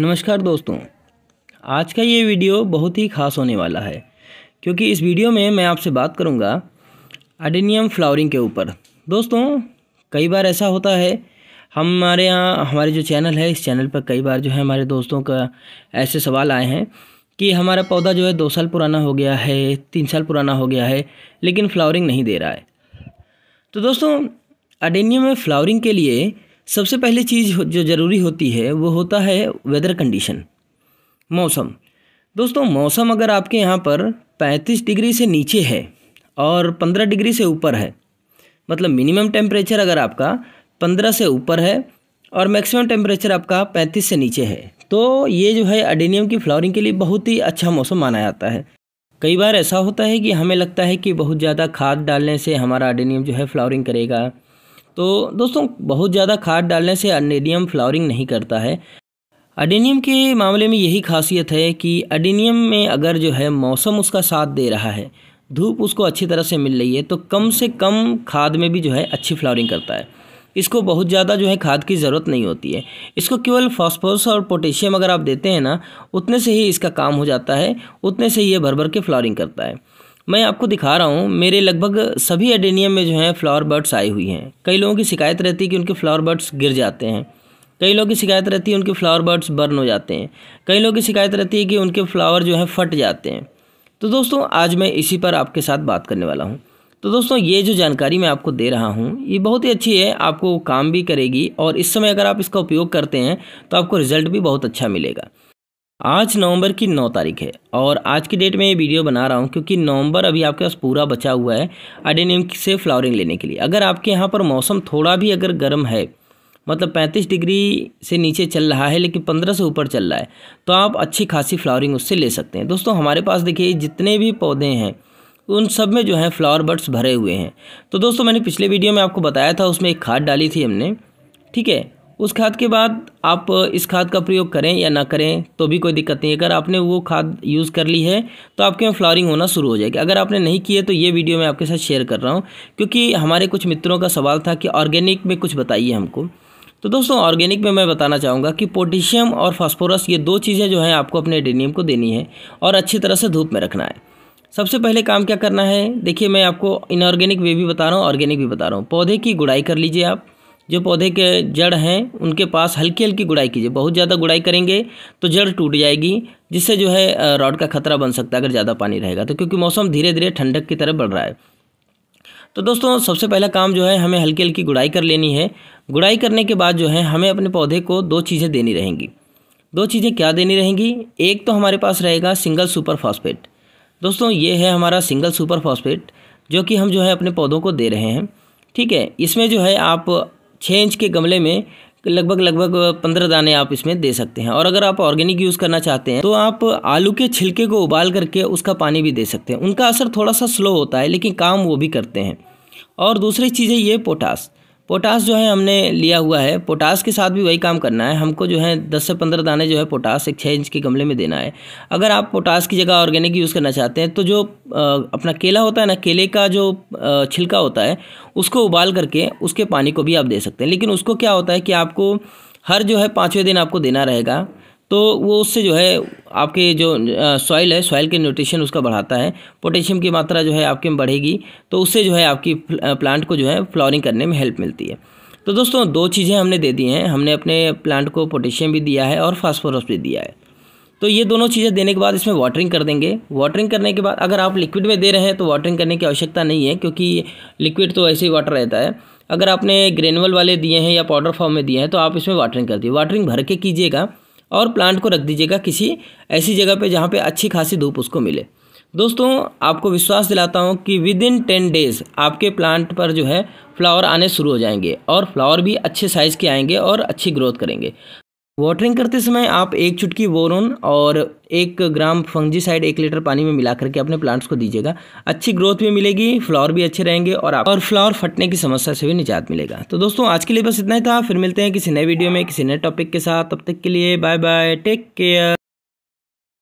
नमस्कार दोस्तों आज का ये वीडियो बहुत ही खास होने वाला है क्योंकि इस वीडियो में मैं आपसे बात करूँगा अडेनियम फ्लावरिंग के ऊपर दोस्तों कई बार ऐसा होता है हमारे यहाँ हमारे जो चैनल है इस चैनल पर कई बार जो है हमारे दोस्तों का ऐसे सवाल आए हैं कि हमारा पौधा जो है दो साल पुराना हो गया है तीन साल पुराना हो गया है लेकिन फ्लावरिंग नहीं दे रहा है तो दोस्तों अडेनियम में फ्लावरिंग के लिए सबसे पहली चीज़ जो ज़रूरी होती है वो होता है वेदर कंडीशन मौसम दोस्तों मौसम अगर आपके यहाँ पर 35 डिग्री से नीचे है और 15 डिग्री से ऊपर है मतलब मिनिमम टेम्परेचर अगर आपका 15 से ऊपर है और मैक्सिमम टेम्परेचर आपका 35 से नीचे है तो ये जो है अडेनियम की फ्लावरिंग के लिए बहुत ही अच्छा मौसम माना जाता है कई बार ऐसा होता है कि हमें लगता है कि बहुत ज़्यादा खाद डालने से हमारा अडेनियम जो है फ्लावरिंग करेगा तो दोस्तों बहुत ज़्यादा खाद डालने से अडेनियम फ्लावरिंग नहीं करता है अडेनियम के मामले में यही खासियत है कि अडेनियम में अगर जो है मौसम उसका साथ दे रहा है धूप उसको अच्छी तरह से मिल रही है तो कम से कम खाद में भी जो है अच्छी फ्लावरिंग करता है इसको बहुत ज़्यादा जो है खाद की ज़रूरत नहीं होती है इसको केवल फॉस्फोरस और पोटेशियम अगर आप देते हैं ना उतने से ही इसका काम हो जाता है उतने से ही ये भर भर के फ्लावरिंग करता है मैं आपको दिखा रहा हूँ मेरे लगभग सभी एडेनियम में जो है फ्लावर बर्ड्स आई हुई हैं कई लोगों की शिकायत रहती है कि उनके फ्लावर बर्ड्स गिर जाते हैं कई लोगों की शिकायत रहती है उनके फ्लावर बर्ड्स बर्न हो जाते हैं कई लोगों की शिकायत रहती है कि उनके फ्लावर जो हैं फट जाते हैं तो दोस्तों आज मैं इसी पर आपके साथ बात करने वाला हूँ तो दोस्तों ये जो जानकारी मैं आपको दे रहा हूँ ये बहुत ही अच्छी है आपको काम भी करेगी और इस समय अगर आप इसका उपयोग करते हैं तो आपको रिज़ल्ट भी बहुत अच्छा मिलेगा आज नवंबर की नौ तारीख है और आज की डेट में ये वीडियो बना रहा हूँ क्योंकि नवंबर अभी आपके पास पूरा बचा हुआ है अडेनियम से फ्लावरिंग लेने के लिए अगर आपके यहाँ पर मौसम थोड़ा भी अगर गर्म है मतलब 35 डिग्री से नीचे चल रहा है लेकिन 15 से ऊपर चल रहा है तो आप अच्छी खासी फ्लावरिंग उससे ले सकते हैं दोस्तों हमारे पास देखिए जितने भी पौधे हैं उन सब में जो है फ्लावर बर्ड्स भरे हुए हैं तो दोस्तों मैंने पिछले वीडियो में आपको बताया था उसमें एक खाद डाली थी हमने ठीक है उस खाद के बाद आप इस खाद का प्रयोग करें या ना करें तो भी कोई दिक्कत नहीं अगर आपने वो खाद यूज़ कर ली है तो आपके में फ्लावरिंग होना शुरू हो जाएगी अगर आपने नहीं किया तो ये वीडियो मैं आपके साथ शेयर कर रहा हूँ क्योंकि हमारे कुछ मित्रों का सवाल था कि ऑर्गेनिक में कुछ बताइए हमको तो दोस्तों ऑर्गेनिक में मैं बताना चाहूँगा कि पोटेशियम और फॉस्फोरस ये दो चीज़ें जो हैं आपको अपने डेनियम को देनी है और अच्छी तरह से धूप में रखना है सबसे पहले काम क्या करना है देखिए मैं आपको इनऑर्गेनिक वे भी बता रहा हूँ ऑर्गेनिक भी बता रहा हूँ पौधे की गुड़ाई कर लीजिए आप जो पौधे के जड़ हैं उनके पास हल्की हल्की गुड़ाई कीजिए बहुत ज़्यादा गुड़ाई करेंगे तो जड़ टूट जाएगी जिससे जो है रॉड का खतरा बन सकता है अगर ज़्यादा पानी रहेगा तो क्योंकि मौसम धीरे धीरे ठंडक की तरफ बढ़ रहा है तो दोस्तों सबसे पहला काम जो है हमें हल्की हल्की गुड़ाई कर लेनी है गुड़ाई करने के बाद जो है हमें अपने पौधे को दो चीज़ें देनी रहेंगी दो चीज़ें क्या देनी रहेंगी एक तो हमारे पास रहेगा सिंगल सुपर फॉस्फेट दोस्तों ये है हमारा सिंगल सुपर फॉस्फेट जो कि हम जो है अपने पौधों को दे रहे हैं ठीक है इसमें जो है आप छः इंच के गमले में लगभग लगभग पंद्रह दाने आप इसमें दे सकते हैं और अगर आप ऑर्गेनिक यूज़ करना चाहते हैं तो आप आलू के छिलके को उबाल करके उसका पानी भी दे सकते हैं उनका असर थोड़ा सा स्लो होता है लेकिन काम वो भी करते हैं और दूसरी चीज़ है ये पोटास पोटास जो है हमने लिया हुआ है पोटास के साथ भी वही काम करना है हमको जो है दस से पंद्रह दाने जो है पोटास एक छः इंच के गमले में देना है अगर आप पोटास की जगह ऑर्गेनिक यूज़ करना चाहते हैं तो जो अपना केला होता है ना केले का जो छिलका होता है उसको उबाल करके उसके पानी को भी आप दे सकते हैं लेकिन उसको क्या होता है कि आपको हर जो है पाँचवें दिन आपको देना रहेगा तो वो उससे जो है आपके जो सॉइल है सॉइल के न्यूट्रिशन उसका बढ़ाता है पोटेशियम की मात्रा जो है आपके में बढ़ेगी तो उससे जो है आपकी प्लांट को जो है फ्लॉरिंग करने में हेल्प मिलती है तो दोस्तों दो चीज़ें हमने दे दी हैं हमने अपने प्लांट को पोटेशियम भी दिया है और फास्फोरस भी दिया है तो ये दोनों चीज़ें देने के बाद इसमें वाटरिंग कर देंगे वाटरिंग करने के बाद अगर आप लिक्विड में दे रहे हैं तो वाटरिंग करने की आवश्यकता नहीं है क्योंकि लिक्विड तो ऐसे ही वाटर रहता है अगर आपने ग्रेनुअल वाले दिए हैं या पाउडर फॉर्म में दिए हैं तो आप इसमें वाटरिंग कर दिए वाटरिंग भर के कीजिएगा और प्लांट को रख दीजिएगा किसी ऐसी जगह पे जहाँ पे अच्छी खासी धूप उसको मिले दोस्तों आपको विश्वास दिलाता हूँ कि विद इन टेन डेज़ आपके प्लांट पर जो है फ्लावर आने शुरू हो जाएंगे और फ्लावर भी अच्छे साइज़ के आएंगे और अच्छी ग्रोथ करेंगे वाटरिंग करते समय आप एक चुटकी बोरोन और एक ग्राम फंगजीसाइड एक लीटर पानी में मिला करके अपने प्लांट्स को दीजिएगा अच्छी ग्रोथ भी मिलेगी फ्लावर भी अच्छे रहेंगे और आप और फ्लावर फटने की समस्या से भी निजात मिलेगा तो दोस्तों आज के लिए बस इतना ही था फिर मिलते हैं किसी नए वीडियो में किसी नए टॉपिक के साथ तब तक के लिए बाय बाय टेक केयर